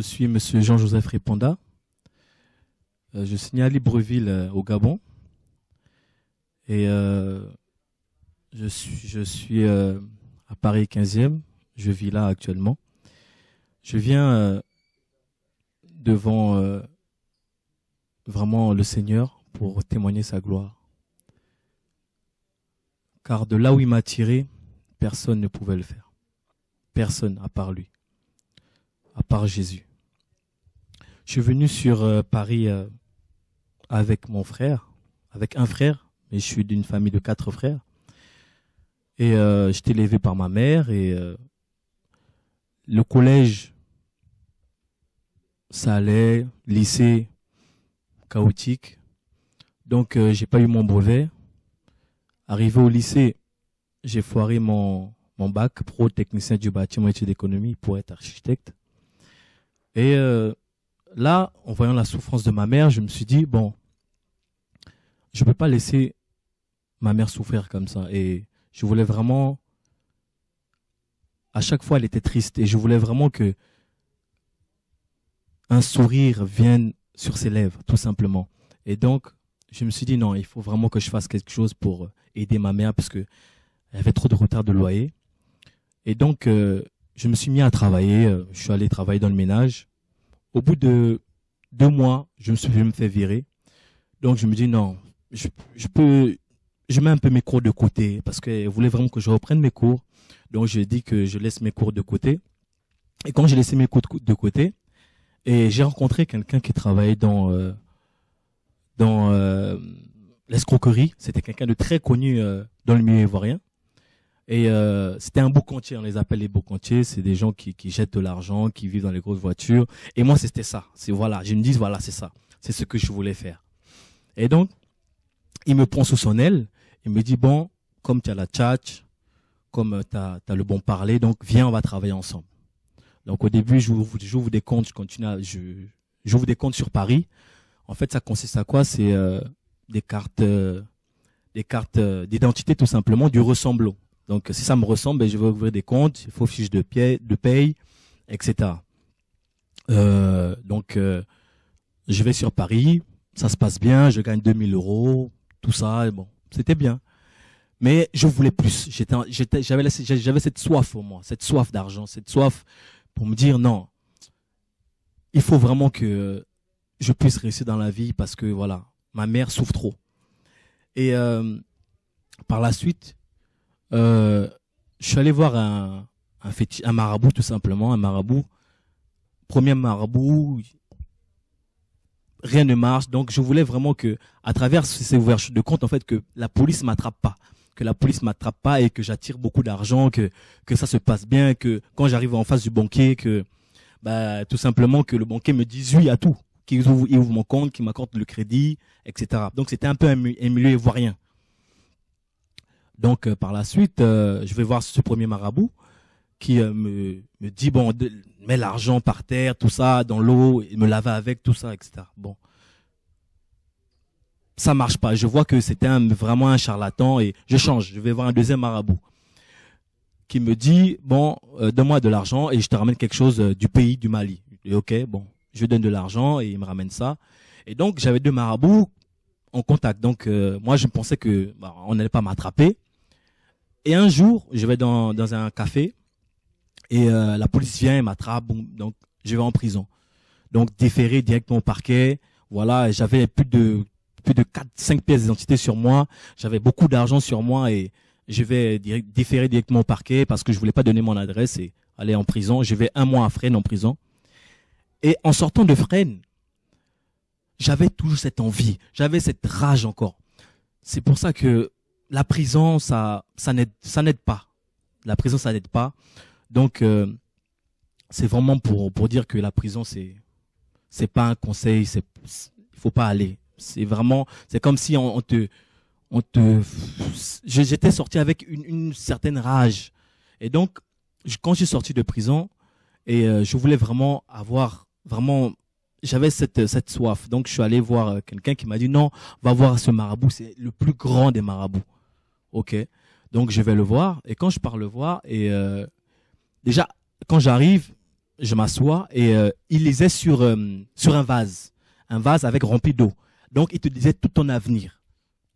je suis M. Jean-Joseph Réponda. Euh, je suis à Libreville, euh, au Gabon. Et euh, je suis, à Paris 15e. Je vis là actuellement. Je viens devant vraiment le Seigneur pour témoigner sa gloire. Car de là où il m'a tiré, personne ne pouvait le faire. Personne à part lui, à part Jésus. Je suis venu sur euh, Paris euh, avec mon frère, avec un frère, mais je suis d'une famille de quatre frères. Et euh, j'étais élevé par ma mère et le collège, ça allait, lycée, chaotique. Donc j'ai pas eu mon brevet. Arrivé au lycée, j'ai foiré mon, mon bac pro technicien du bâtiment études d'économie pour être architecte. Et là, en voyant la souffrance de ma mère, je me suis dit, bon, je ne peux pas laisser ma mère souffrir comme ça. Et je voulais vraiment, à chaque fois, elle était triste. Et je voulais vraiment que un sourire vienne sur ses lèvres, tout simplement. Et donc, je me suis dit, non, il faut vraiment que je fasse quelque chose pour aider ma mère, parce que elle avait trop de retard de loyer. Et donc, euh, je me suis mis à travailler. Euh, je suis allé travailler dans le ménage. Au bout de deux mois, je me suis fait virer. Donc je me dis non, je, peux, je mets un peu mes cours de côté parce qu'elle voulait vraiment que je reprenne mes cours. Donc j'ai dit que je laisse mes cours de côté. Et quand j'ai laissé mes cours de côté, et j'ai rencontré quelqu'un qui travaillait dans euh, dans euh, l'escroquerie. C'était quelqu'un de très connu euh, dans le milieu ivoirien. Et euh, c'était un beau entier, on les appelle les beaux entiers, c'est des gens qui, qui jettent de l'argent, qui vivent dans les grosses voitures. Et moi, c'était ça. C'est voilà, je me dis voilà, c'est ça, c'est ce que je voulais faire. Et donc, il me prend sous son aile, il me dit bon, comme tu as la tchatch, comme euh, tu as, as, le bon parler, donc viens, on va travailler ensemble. Donc au début, j'ouvre des comptes, je continue, à, j'ouvre des comptes sur Paris. En fait, ça consiste à quoi C'est euh, des cartes, euh, des cartes d'identité tout simplement, du ressemblant. Donc si ça me ressemble, ben, je vais ouvrir des comptes, il faut fiche de, paye, de paye etc. Euh, donc euh, je vais sur Paris, ça se passe bien, je gagne 2000 euros, tout ça, bon, c'était bien. Mais je voulais plus. j'avais, cette soif au moins, cette soif d'argent, cette soif pour me dire non, il faut vraiment que je puisse réussir dans la vie parce que voilà, ma mère souffre trop. Et euh, par la suite, euh, je suis allé voir un, un, un marabout tout simplement, un marabout. Premier marabout, rien ne marche. Donc je voulais vraiment que, à travers ces ouvertures de compte, en fait, que la police m'attrape pas, que la police m'attrape pas et que j'attire beaucoup d'argent, que que ça se passe bien, que quand j'arrive en face du banquier, que bah tout simplement que le banquier me dise oui à tout, qu'il ouvre, mon compte, qu'il m'accorde le crédit, etc. Donc c'était un peu un, un milieu ivoirien. Donc euh, par la suite, euh, je vais voir ce premier marabout qui euh, me, dit bon, mets l'argent par terre, tout ça, dans l'eau, me lave avec, tout ça, etc. Bon, ça marche pas. Je vois que c'était vraiment un charlatan et je change. Je vais voir un deuxième marabout qui me dit bon, donne-moi de l'argent et je te ramène quelque chose du pays du Mali. Et ok, bon, je donne de l'argent et il me ramène ça. Et donc j'avais deux marabouts en contact. Donc moi je pensais que bah, on n'allait pas m'attraper et un jour, je vais dans, dans un café et euh, la police vient et m'attrape. donc, je vais en prison. Donc, déféré directement au parquet. Voilà, j'avais plus de plus de quatre, 5 pièces d'identité sur moi, j'avais beaucoup d'argent sur moi et je vais déféré directement au parquet parce que je voulais pas donner mon adresse et aller en prison. Je vais un mois à Fresnes en prison. Et en sortant de Fresnes, j'avais toujours cette envie, j'avais cette rage encore. C'est pour ça que la prison, ça, ça n'aide, pas. La prison, ça n'aide pas. Donc, euh, c'est vraiment pour dire que la prison, c'est c'est pas un conseil, c'est il faut pas aller. C'est vraiment, c'est comme si on, te on te j'étais sorti avec une, certaine rage et donc quand je suis sorti de prison et euh, je voulais vraiment avoir vraiment j'avais cette cette soif donc je suis allé voir euh, quelqu'un qui m'a dit non va voir ce marabout c'est le plus grand des marabouts ok. Donc je vais le voir et quand je pars le voir et euh, déjà quand j'arrive, je m'assois et euh, il lisait sur euh, sur un vase, un vase avec rempli d'eau. Donc il te disait tout ton avenir,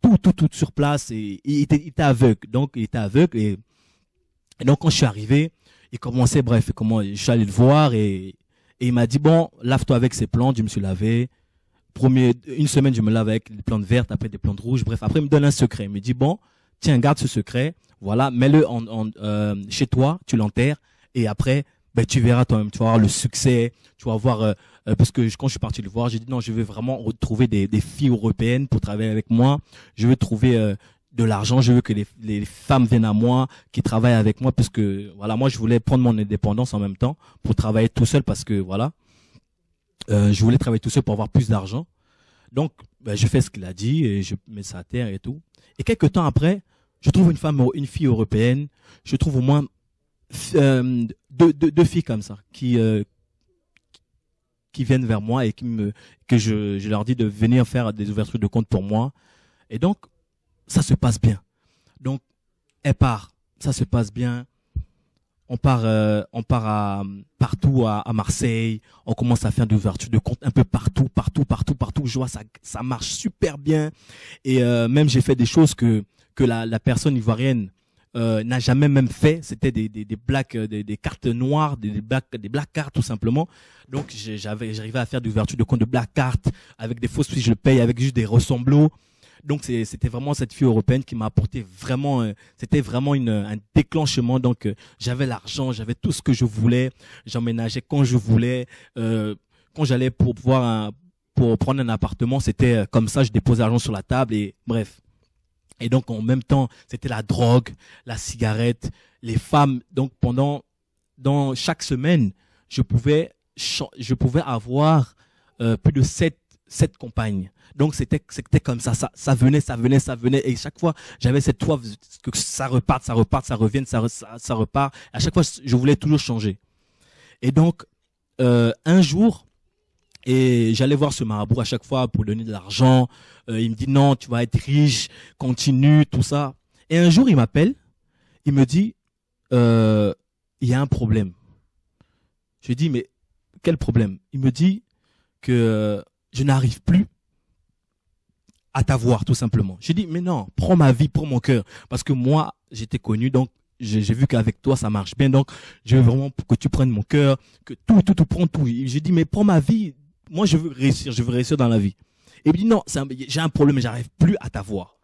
tout tout tout sur place et, il, était, aveugle. Donc il était aveugle et, donc quand je suis arrivé, il commençait bref, comment je suis allé le voir et, il m'a dit bon lave-toi avec ces plantes. Je me suis lavé. Premier une semaine je me lave avec des plantes vertes, après des plantes rouges. Bref après il me donne un secret. Il me dit bon tiens, garde ce secret, voilà, mets-le en, euh, chez toi, tu l'enterres, et après, ben, tu verras toi-même, tu vas avoir le succès, tu vas voir, euh, euh, parce que quand je suis parti le voir, j'ai dit non, je veux vraiment retrouver des, filles européennes pour travailler avec moi, je veux trouver de l'argent, je veux que les, femmes viennent à moi, qui travaillent avec moi, parce que voilà, moi je voulais prendre mon indépendance en même temps pour travailler tout seul, parce que voilà, je voulais travailler tout seul pour avoir plus d'argent. Donc, ben, je fais ce qu'il a dit et je mets ça à terre et tout. Et quelques temps après, je trouve une femme, une fille européenne, je trouve au moins euh, deux, filles comme ça qui euh, qui viennent vers moi et qui me que je, je leur dis de venir faire des ouvertures de compte pour moi. Et donc ça se passe bien. Donc elle part, ça se passe bien. On part euh, on part à, partout à, à, Marseille, on commence à faire des ouvertures de compte un peu partout, partout, partout, partout. Je vois ça ça marche super bien et euh, même j'ai fait des choses que que la, la personne ivoirienne euh, n'a jamais même fait. C'était des, des, des euh, des, des, cartes noires, des, des black, des black cards tout simplement. Donc j'avais, j'arrivais à faire d'ouverture de compte de black cards avec des fausses fiches le paye, avec juste des ressemblots. Donc c'était vraiment cette fille européenne qui m'a apporté vraiment, euh, c'était vraiment une, un déclenchement. Donc euh, j'avais l'argent, j'avais tout ce que je voulais, j'emménageais quand je voulais, euh, quand j'allais pour pouvoir pour prendre un appartement, c'était comme ça, je déposais l'argent sur la table et bref. Et donc en même temps, c'était la drogue, la cigarette, les femmes. Donc pendant dans chaque semaine, je pouvais je pouvais avoir euh, plus de sept sept compagnes. Donc c'était c'était comme ça, ça ça venait, ça venait, ça venait et chaque fois j'avais cette toi que ça reparte, ça reparte, ça revient, ça, ça, ça repart. À chaque fois je voulais toujours changer. Et donc euh, un jour et j'allais voir ce marabout à chaque fois pour donner de l'argent. Euh, il me dit non, tu vas être riche, continue, tout ça. Et un jour, il m'appelle, il me dit, euh, il y a un problème. Je lui dis, mais quel problème Il me dit que je n'arrive plus à t'avoir, tout simplement. Je dis, mais non, prends ma vie, prends mon cœur. Parce que moi, j'étais connu, donc j'ai vu qu'avec toi ça marche bien donc je veux vraiment que tu prennes mon cœur que tout tout tout prends tout j'ai dis « mais prends ma vie moi, je veux réussir, je veux réussir dans la vie. Et il me dit, non, j'ai un problème, j'arrive plus à t'avoir.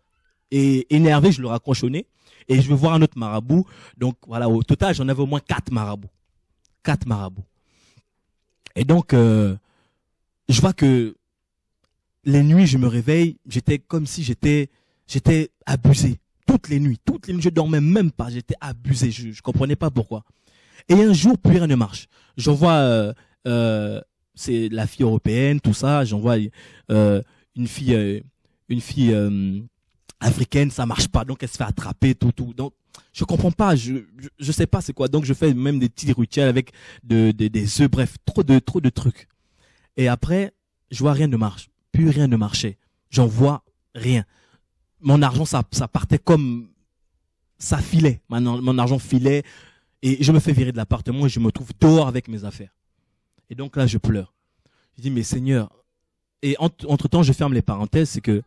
Et énervé, je le raccroche au nez et je veux voir un autre marabout. Donc voilà, au total, j'en avais au moins quatre marabouts. Quatre marabouts. Et donc, euh, je vois que les nuits, je me réveille, j'étais comme si j'étais, j'étais abusé. Toutes les nuits, toutes les nuits, je dormais même pas, j'étais abusé, je, ne comprenais pas pourquoi. Et un jour, plus rien ne marche. Je vois... Euh, euh, c'est la fille européenne, tout ça. J'envoie euh, une fille, euh, une fille euh, africaine, ça marche pas, donc elle se fait attraper, tout, tout. Donc je comprends pas, je je, sais pas c'est quoi. Donc je fais même des petits rituels avec de, des œufs, bref, trop de trop de trucs. Et après, je vois rien ne marche, plus rien ne marchait. J'en vois rien. Mon argent, ça, ça partait comme ça filait. mon argent filait et je me fais virer de l'appartement et je me trouve dehors avec mes affaires. Et donc là, je pleure. Je dis, mais Seigneur. Et entre-temps, je ferme les parenthèses, c'est que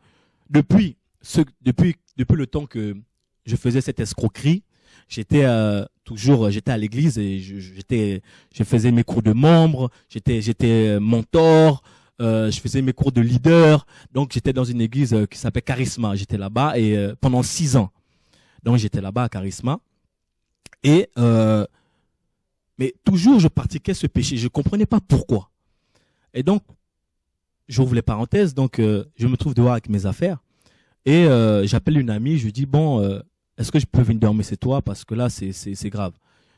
depuis, ce, depuis, depuis le temps que je faisais cette escroquerie, j'étais euh, toujours j'étais à l'église et j'étais je faisais mes cours de membre j'étais j'étais euh, mentor euh, je faisais mes cours de leader donc j'étais dans une église qui s'appelle Charisma j'étais là-bas et pendant six ans donc j'étais là-bas à Charisma et mais toujours, je pratiquais ce péché. Je comprenais pas pourquoi. Et donc, j'ouvre les parenthèses. Donc, euh, je me trouve dehors avec mes affaires et euh, j'appelle une amie. Je lui dis bon, euh, est-ce que je peux venir dormir chez toi parce que là, c'est c'est grave.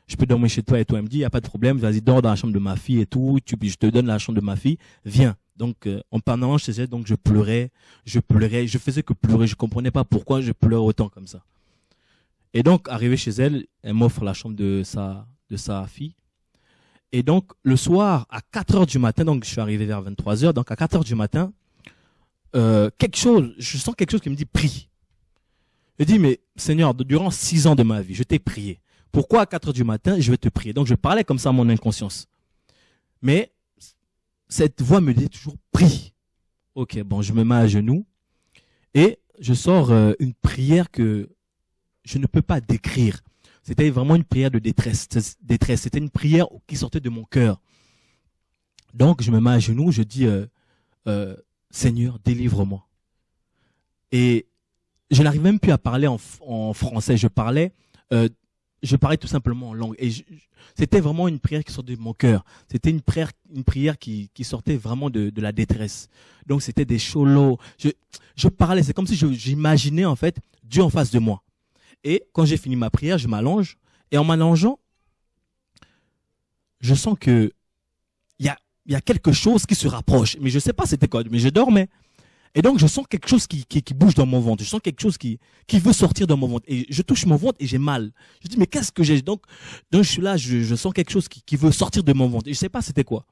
Je peux dormir chez toi et toi. Elle me dit, n'y a pas de problème. Vas-y, dors dans la chambre de ma fille et tout. Tu, je te donne la chambre de ma fille. Viens. Donc, en parlant chez elle, donc je pleurais, je pleurais, je faisais que pleurer. Je comprenais pas pourquoi je pleure autant comme ça. Et donc, arrivé chez elle, elle m'offre la chambre de sa de sa fille. Et donc, le soir, à 4 heures du matin, donc je suis arrivé vers 23 heures, donc à 4 heures du matin, euh, quelque chose, je sens quelque chose qui me dit prie. Je dis, mais Seigneur, durant six ans de ma vie, je t'ai prié. Pourquoi à 4 heures du matin, je vais te prier Donc, je parlais comme ça à mon inconscience. Mais cette voix me dit toujours prie. Ok, bon, je me mets à genoux et je sors euh, une prière que je ne peux pas décrire c'était vraiment une prière de détresse. détresse. C'était une prière qui sortait de mon cœur. Donc, je me mets à genoux, je dis, euh, euh, Seigneur, délivre-moi. Et je n'arrivais même plus à parler en, français. Je parlais, euh, je parlais tout simplement en langue. Et c'était vraiment une prière qui sortait de mon cœur. C'était une prière, une prière qui, sortait vraiment de, la détresse. Donc c'était des cholos. Je, je parlais. C'est comme si j'imaginais en fait Dieu en face de moi. Et quand j'ai fini ma prière, je m'allonge. Et en m'allongeant, je sens que il y a, quelque chose qui se rapproche. Mais je ne sais pas c'était quoi, mais je dormais. Et donc, je sens quelque chose qui, bouge dans mon ventre. Je sens quelque chose qui, veut sortir dans mon ventre. Et je touche mon ventre et j'ai mal. Je dis, mais qu'est-ce que j'ai donc, donc, je suis là, je, sens quelque chose qui, veut sortir de mon ventre. Et je sais pas c'était quoi.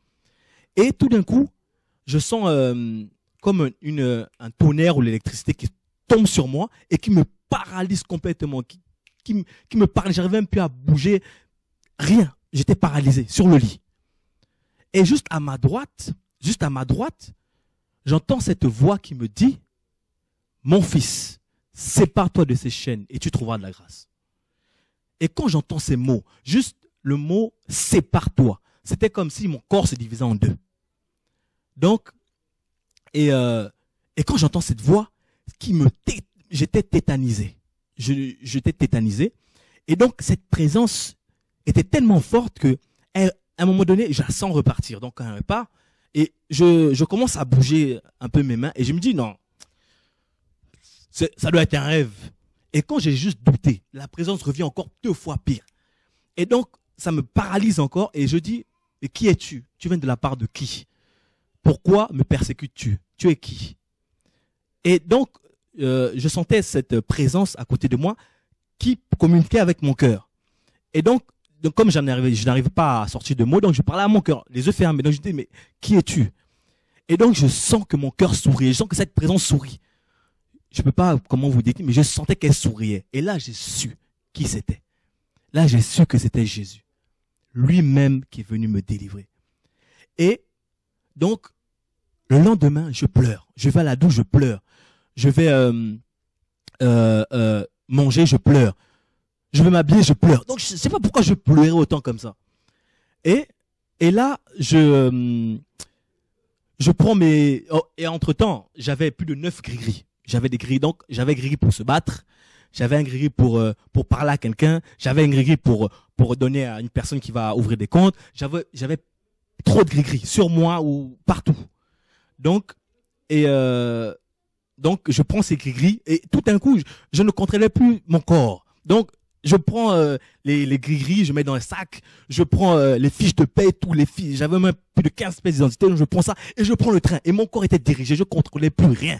Et tout d'un coup, je sens euh, comme un tonnerre ou l'électricité qui tombe sur moi et qui me paralyse complètement, qui, qui, me parle, j'arrivais même plus à bouger, rien. J'étais paralysé sur le lit. Et juste à ma droite, juste à ma droite, j'entends cette voix qui me dit, mon fils, sépare-toi de ces chaînes et tu trouveras de la grâce. Et quand j'entends ces mots, juste le mot sépare-toi, c'était comme si mon corps se divisait en deux. Donc, et, euh, et quand j'entends cette voix qui me j'étais tétanisé. J'étais tétanisé. Et donc, cette présence était tellement forte que, à un moment donné, je la sens repartir. Donc, un repas, et je, commence à bouger un peu mes mains et je me dis, non, ça doit être un rêve. Et quand j'ai juste douté, la présence revient encore deux fois pire. Et donc, ça me paralyse encore et je dis, mais qui es-tu Tu viens de la part de qui Pourquoi me persécutes-tu Tu es qui Et donc, euh, je sentais cette présence à côté de moi qui communiquait avec mon cœur. Et donc, donc comme j'en arrivais, je n'arrivais pas à sortir de mots, donc je parlais à mon cœur, les yeux fermés. Donc je dis, mais qui es-tu Et donc je sens que mon cœur sourit, je sens que cette présence sourit. Je ne peux pas comment vous décrire, mais je sentais qu'elle souriait. Et là, j'ai su qui c'était. Là, j'ai su que c'était Jésus, lui-même qui est venu me délivrer. Et donc, le lendemain, je pleure. Je vais à la douche, je pleure je vais euh, euh, euh, manger, je pleure. Je vais m'habiller, je pleure. Donc, je ne sais pas pourquoi je pleurais autant comme ça. Et, et là, je, je prends mes... Oh, et entre-temps, j'avais plus de neuf gris-gris. J'avais des gris, donc j'avais gris pour se battre. J'avais un gris pour pour parler à quelqu'un. J'avais un gris pour pour donner à une personne qui va ouvrir des comptes. J'avais j'avais trop de gris-gris sur moi ou partout. Donc et donc, je prends ces gris-gris et tout d'un coup, je, ne contrôlais plus mon corps. Donc, je prends euh, les, les gris-gris, je mets dans un sac, je prends euh, les fiches de paie, tous les fiches. J'avais même plus de 15 pièces d'identité, donc je prends ça et je prends le train. Et mon corps était dirigé, je contrôlais plus rien.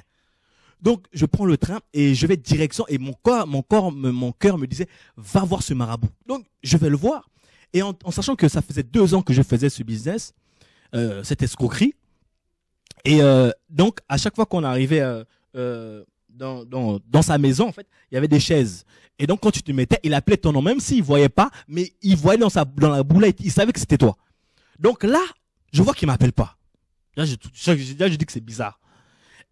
Donc, je prends le train et je vais direction et mon corps, mon corps, mon cœur me disait, va voir ce marabout. Donc, je vais le voir. Et en, sachant que ça faisait deux ans que je faisais ce business, euh, cette escroquerie, et euh, donc, à chaque fois qu'on arrivait, euh, euh, dans, sa maison, en fait, il y avait des chaises. Et donc, quand tu te mettais, il appelait ton nom, même s'il ne voyait pas, mais il voyait dans, sa, dans la boulette, il savait que c'était toi. Donc là, je vois qu'il m'appelle pas. Là je, dis que c'est bizarre.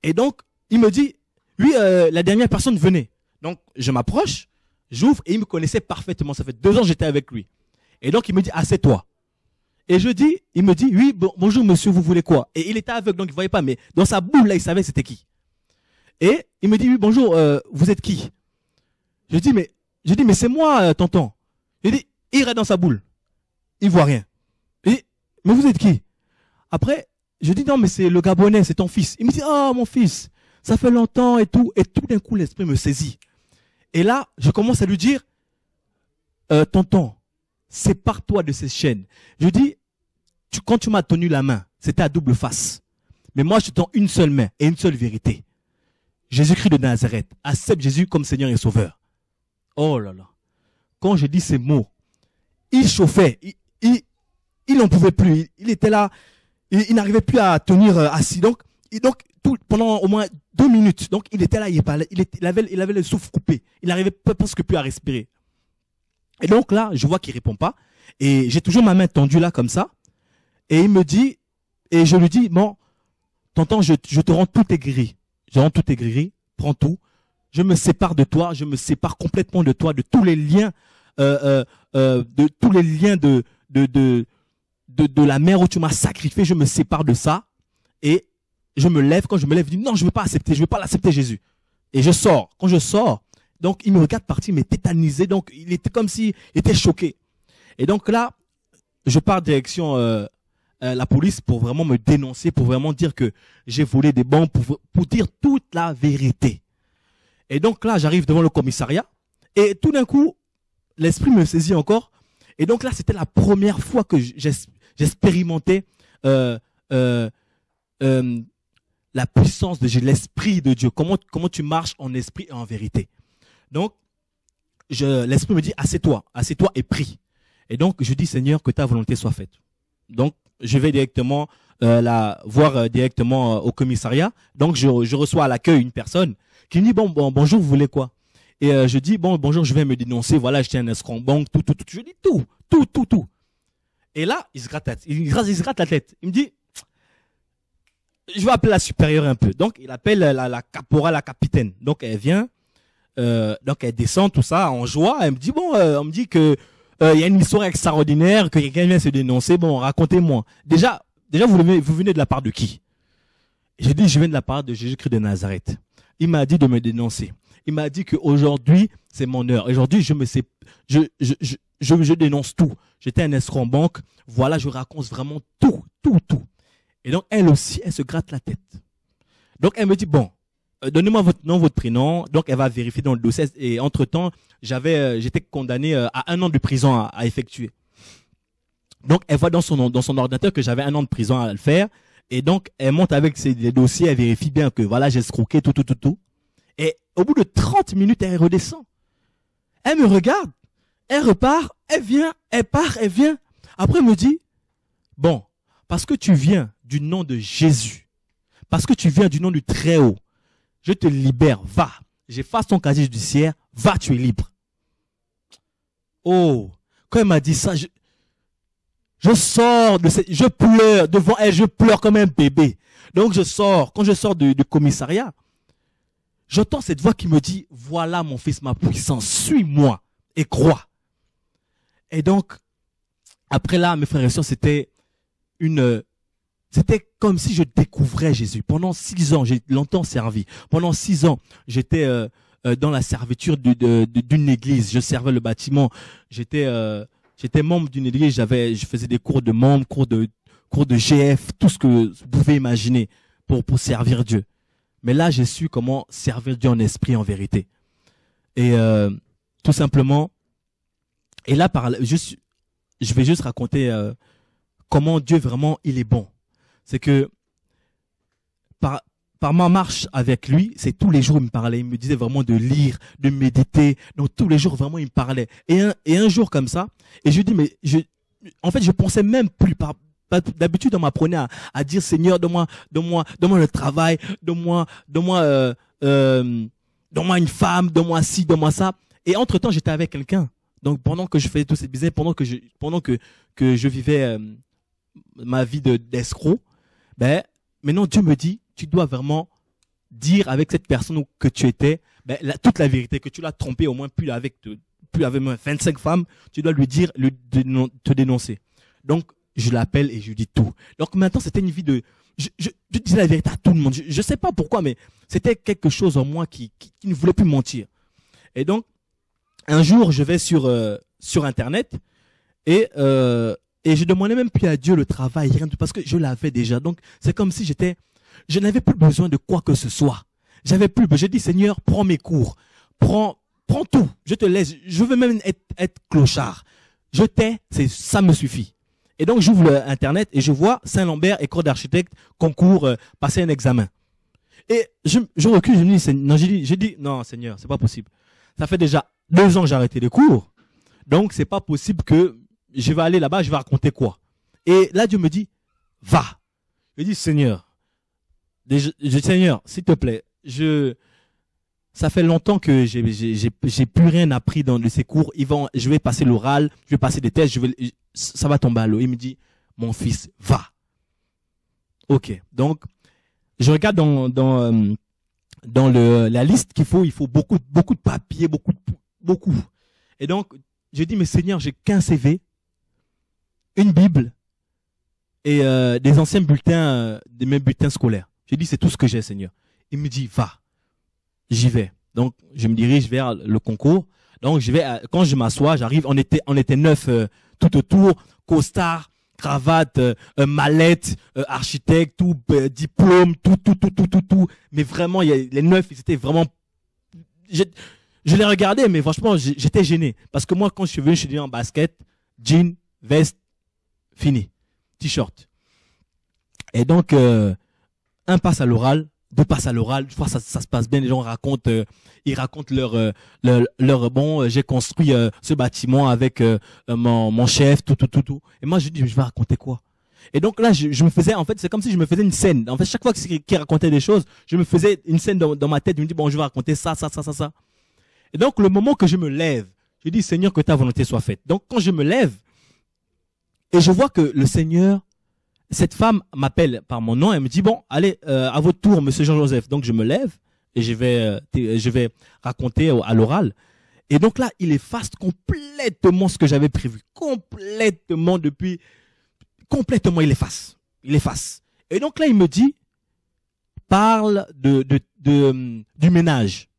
Et donc, il me dit, oui, euh, la dernière personne venait. Donc, je m'approche, j'ouvre, et il me connaissait parfaitement. Ça fait deux ans que j'étais avec lui. Et donc, il me dit, ah, c'est toi. Et je dis, il me dit, oui, bonjour monsieur, vous voulez quoi Et il était aveugle, donc il ne voyait pas, mais dans sa boule, là, il savait c'était qui. Et il me dit, oui, bonjour, euh, vous êtes qui Je dis, mais, je dis, mais c'est moi, euh, tonton. Il dit, il reste dans sa boule. Il voit rien. Il mais vous êtes qui Après, je dis, non, mais c'est le Gabonais, c'est ton fils. Il me dit, ah, mon fils, ça fait longtemps et tout. Et tout d'un coup, l'esprit me saisit. Et là, je commence à lui dire, euh, tonton, sépare-toi de ces chaînes. Je dis, tu, quand tu m'as tenu la main, c'était à double face. Mais moi, je tends une seule main et une seule vérité. Jésus-Christ de Nazareth, accepte Jésus comme Seigneur et Sauveur. Oh là là. Quand je dis ces mots, il chauffait, il n'en pouvait plus, il, était là, il, n'arrivait plus à tenir euh, assis. Donc, donc tout, pendant au moins deux minutes, donc il était là, il, parlait, il, avait, il avait le souffle coupé, il n'arrivait presque plus à respirer. Et donc là, je vois qu'il répond pas, et j'ai toujours ma main tendue là comme ça, et il me dit, et je lui dis, bon, t'entends, je, je te rends tout aigri. Jean, tout est gris, prends tout. Je me sépare de toi, je me sépare complètement de toi, de tous les liens, euh, euh, euh, de tous les liens de de, de, de, la mer où tu m'as sacrifié, je me sépare de ça. Et je me lève, quand je me lève, je dis non, je ne veux pas accepter, je ne veux pas l'accepter Jésus. Et je sors. Quand je sors, donc il me regarde partir, mais tétanisé, donc il était comme s'il était choqué. Et donc là, je pars direction euh, euh, la police pour vraiment me dénoncer, pour vraiment dire que j'ai volé des bombes, pour, pour dire toute la vérité. Et donc là, j'arrive devant le commissariat et tout d'un coup, l'esprit me saisit encore. Et donc là, c'était la première fois que j'expérimentais euh, euh, la puissance de l'esprit de Dieu. Comment, comment tu marches en esprit et en vérité. Donc, l'esprit me dit, assieds-toi, assieds-toi et prie. Et donc, je dis, Seigneur, que ta volonté soit faite. Donc, je vais directement euh, la voir euh, directement euh, au commissariat. Donc je, je reçois à l'accueil une personne qui me dit bon, bon bonjour vous voulez quoi Et je dis bon bonjour je vais me dénoncer voilà je tiens un escroc banque tout tout tout je dis tout tout tout tout. Et là il se gratte la tête, il, la tête il me dit je vais appeler la supérieure un peu donc il appelle la, la la capitaine donc elle vient donc elle descend tout ça en joie elle me dit bon on me dit que euh, il y a une histoire extraordinaire que quelqu'un vient se dénoncer. Bon, racontez-moi. Déjà, déjà vous venez, de la part de qui Je dis, je viens de la part de Jésus-Christ de Nazareth. Il m'a dit de me dénoncer. Il m'a dit qu'aujourd'hui, c'est mon heure. Aujourd'hui, je me sais, je, je, dénonce tout. J'étais un escroc banque. Voilà, je raconte vraiment tout, tout, tout. Et donc, elle aussi, elle se gratte la tête. Donc, elle me dit, bon, euh, donnez-moi votre nom, votre prénom. Donc, elle va vérifier dans le dossier. Et entre-temps, j'avais, euh, j'étais condamné euh, à un an de prison à, effectuer. Donc, elle voit dans son, dans son ordinateur que j'avais un an de prison à le faire. Et donc, elle monte avec ses, dossiers, elle vérifie bien que voilà, j'ai scroqué tout, tout, tout, tout. Et au bout de 30 minutes, elle redescend. Elle me regarde. Elle repart. Elle vient. Elle part. Elle vient. Après, elle me dit, bon, parce que tu viens du nom de Jésus, parce que tu viens du nom du Très-Haut, je te libère, va. J'efface ton casier judiciaire, va, tu es libre. Oh, quand elle m'a dit ça, je, je sors de cette, je pleure devant elle, je pleure comme un bébé. Donc je sors, quand je sors du, du commissariat, j'entends cette voix qui me dit, voilà mon fils, ma puissance, suis-moi et crois. Et donc, après là, mes frères et sœurs, c'était une, c'était comme si je découvrais Jésus. Pendant six ans, j'ai longtemps servi. Pendant six ans, j'étais euh, euh, dans la servitude d'une église. Je servais le bâtiment. J'étais euh, j'étais membre d'une église. J'avais, je faisais des cours de membres, cours de cours de GF, tout ce que vous pouvez imaginer pour servir Dieu. Mais là, j'ai su comment servir Dieu en esprit, en vérité. Et tout simplement. Et là, par, je je vais juste raconter comment Dieu vraiment il est bon c'est que par, par ma marche avec lui, c'est tous les jours il me parlait, il me disait vraiment de lire, de méditer. Donc tous les jours vraiment il me parlait. Et un, et un jour comme ça, et je dis mais je, en fait je pensais même plus par D'habitude, on m'apprenait à, dire Seigneur, donne-moi, donne-moi, donne-moi le travail, donne-moi, donne-moi, euh, euh donne-moi une femme, donne-moi ci, donne-moi ça. Et entre temps, j'étais avec quelqu'un. Donc pendant que je faisais tout ces business, pendant que je, pendant que que je vivais euh, ma vie de d'escroc, ben, maintenant Dieu me dit, tu dois vraiment dire avec cette personne que tu étais ben, toute la vérité, que tu l'as trompé au moins plus avec, euh, plus avec 25 femmes, tu dois lui dire, lui, te dénoncer. Donc, je l'appelle et je lui dis tout. Donc maintenant, c'était une vie de... Je, je, disais la vérité à tout le monde. Je ne sais pas pourquoi, mais c'était quelque chose en moi qui, qui, ne voulait plus mentir. Et donc, un jour, je vais sur, euh, sur Internet et euh, et je demandais même plus à Dieu le travail, rien de parce que je l'avais déjà. Donc, c'est comme si j'étais, je n'avais plus besoin de quoi que ce soit. J'avais plus, j'ai dit, Seigneur, prends mes cours, prends, prends tout, je te laisse, je veux même être, clochard. Je t'ai, c'est, ça me suffit. Et donc, j'ouvre Internet et je vois Saint-Lambert, école d'architecte, concours, euh, passer un examen. Et je, je recule, je me dis, non, j'ai dit, j'ai non, Seigneur, c'est pas possible. Ça fait déjà deux ans que j'ai arrêté les cours. Donc, c'est pas possible que je vais aller là-bas, je vais raconter quoi Et là, Dieu me dit, va. Je dis, Seigneur, je, Seigneur, s'il te plaît, je, ça fait longtemps que j'ai, j'ai, plus rien appris dans ces cours. Ils vont, je vais passer l'oral, je vais passer des tests, je vais, ça va tomber à l'eau. Il me dit, mon fils, va. Ok. Donc, je regarde dans, dans, euh, dans le, la liste qu'il faut, il faut beaucoup, beaucoup de papiers, beaucoup, beaucoup. Et donc, je dis, mais Seigneur, j'ai qu'un CV, une Bible et euh, des anciens bulletins, euh, des mêmes bulletins scolaires. J'ai dit, c'est tout ce que j'ai, Seigneur. Il me dit, va, j'y vais. Donc, je me dirige vers le concours. Donc, je vais, quand je m'assois, j'arrive, on était, on était neuf euh, tout autour, costard, cravate, mallette, architecte, tout, diplôme, tout, tout, tout, tout, tout, tout. Mais vraiment, y a, les neuf, ils étaient vraiment... Je, je les regardais, mais franchement, j'étais gêné. Parce que moi, quand je suis venu, je suis venu en basket, jean, veste, Fini. T-shirt. Et donc, euh, un passe à l'oral, deux passes à l'oral. Je crois ça, se passe bien. Les gens racontent, euh, ils racontent leur euh, leur, bon. J'ai construit ce bâtiment avec mon, chef, tout tout tout tout. Et moi, je dis, je vais raconter quoi et donc là, je, me faisais, en fait, c'est comme si je me faisais une scène. En fait, chaque fois qu'il racontait des choses, je me faisais une scène dans, dans ma tête. Je me dis, bon, je vais raconter ça, ça, ça, ça, ça. Et donc, le moment que je me lève, je dis, Seigneur, que ta volonté soit faite. Donc, quand je me lève, et je vois que le Seigneur, cette femme m'appelle par mon nom, elle me dit, bon, allez, euh, à votre tour, monsieur Jean-Joseph. Donc je me lève et je vais, euh, je vais raconter à l'oral. Et donc là, il efface complètement ce que j'avais prévu. Complètement depuis, complètement il efface. Il efface. Et donc là, il me dit, parle de, de, de du ménage.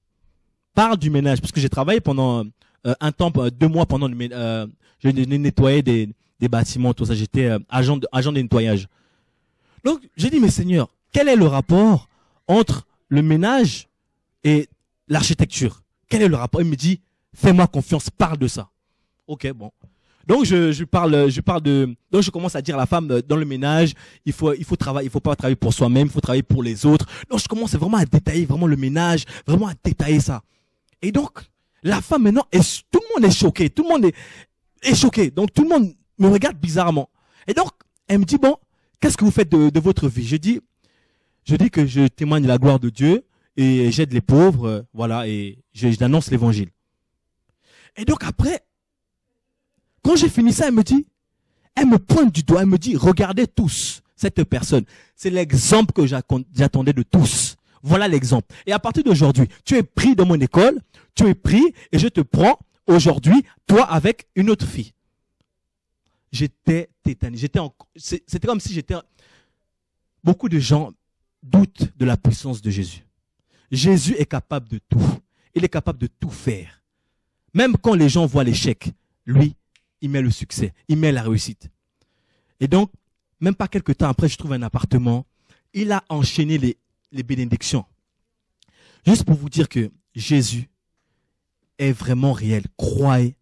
Parle du ménage. Parce que j'ai travaillé pendant euh, un temps, deux mois pendant le ménage. je nettoyais des, des bâtiments, tout ça. J'étais euh, agent, de, agent de nettoyage. Donc, j'ai dit, mais Seigneur, quel est le rapport entre le ménage et l'architecture Quel est le rapport Il me dit, fais-moi confiance, parle de ça. Ok, bon. Donc je, je parle, je parle de, donc je commence à dire à la femme euh, dans le ménage, il faut, il faut travailler, il faut pas travailler pour soi-même, il faut travailler pour les autres. Donc je commence vraiment à détailler vraiment le ménage, vraiment à détailler ça. Et donc la femme maintenant, est, tout le monde est choqué, tout le monde est, est choqué. Donc tout le monde me regarde bizarrement. Et donc, elle me dit, bon, qu'est-ce que vous faites de, votre vie Je dis, je dis que je témoigne de la gloire de Dieu et j'aide les pauvres, euh, voilà, et je, l'évangile. Et donc après, quand j'ai fini ça, elle me dit, elle me pointe du doigt, elle me dit, regardez tous cette personne. C'est l'exemple que j'attendais de tous. Voilà l'exemple. Et à partir d'aujourd'hui, tu es pris dans mon école, tu es pris et je te prends aujourd'hui, toi avec une autre fille j'étais tétanisé. J'étais C'était comme si j'étais. Beaucoup de gens doutent de la puissance de Jésus. Jésus est capable de tout. Il est capable de tout faire. Même quand les gens voient l'échec, lui, il met le succès, il met la réussite. Et donc, même pas quelques temps après, je trouve un appartement. Il a enchaîné les, les bénédictions. Juste pour vous dire que Jésus est vraiment réel. Croyez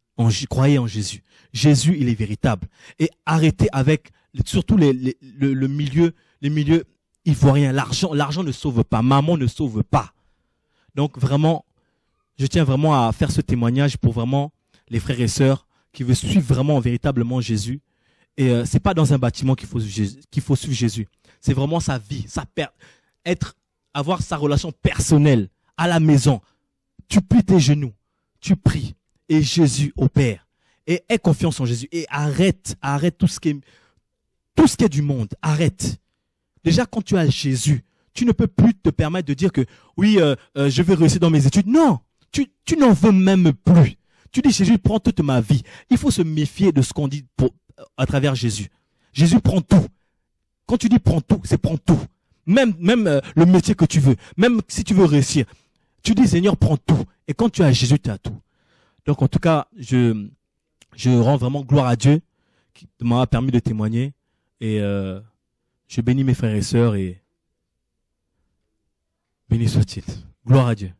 croyez en Jésus. Jésus, il est véritable. Et arrêtez avec surtout les, les, le, milieu, les milieux rien. L'argent, l'argent ne sauve pas. Maman ne sauve pas. Donc vraiment, je tiens vraiment à faire ce témoignage pour vraiment les frères et sœurs qui veulent suivre vraiment véritablement Jésus. Et euh, c'est pas dans un bâtiment qu'il faut, suivre Jésus. C'est vraiment sa vie, sa perte, être, avoir sa relation personnelle à la maison. Tu plies tes genoux, tu pries, et Jésus au Père. Et aie confiance en Jésus et arrête, arrête tout ce qui est, tout ce qui est du monde, arrête. Déjà, quand tu as Jésus, tu ne peux plus te permettre de dire que oui, euh, euh, je vais réussir dans mes études. Non, tu, n'en veux même plus. Tu dis Jésus prend toute ma vie. Il faut se méfier de ce qu'on dit à travers Jésus. Jésus prend tout. Quand tu dis prends tout, c'est prends tout. Même même euh, le métier que tu veux, même si tu veux réussir, tu dis Seigneur prends tout. Et quand tu as Jésus, tu as tout. Donc en tout cas, je, je rends vraiment gloire à Dieu qui m'a permis de témoigner. Et euh, je bénis mes frères et sœurs et béni soit-il. Gloire à Dieu.